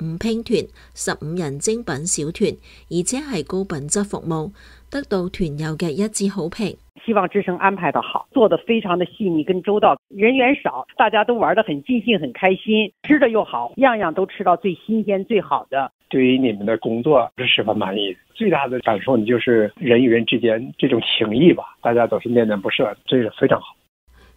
五拼团，十五人精品小团，而且系高品质服务，得到团友嘅一致好评。希望之声安排得好，做得非常的细腻跟周到，人员少，大家都玩得很尽兴，很开心，吃的又好，样样都吃到最新鲜最好的。对于你们的工作，是十分满意。最大的感受你就是人与人之间这种情谊吧，大家都是念念不舍，这是非常好。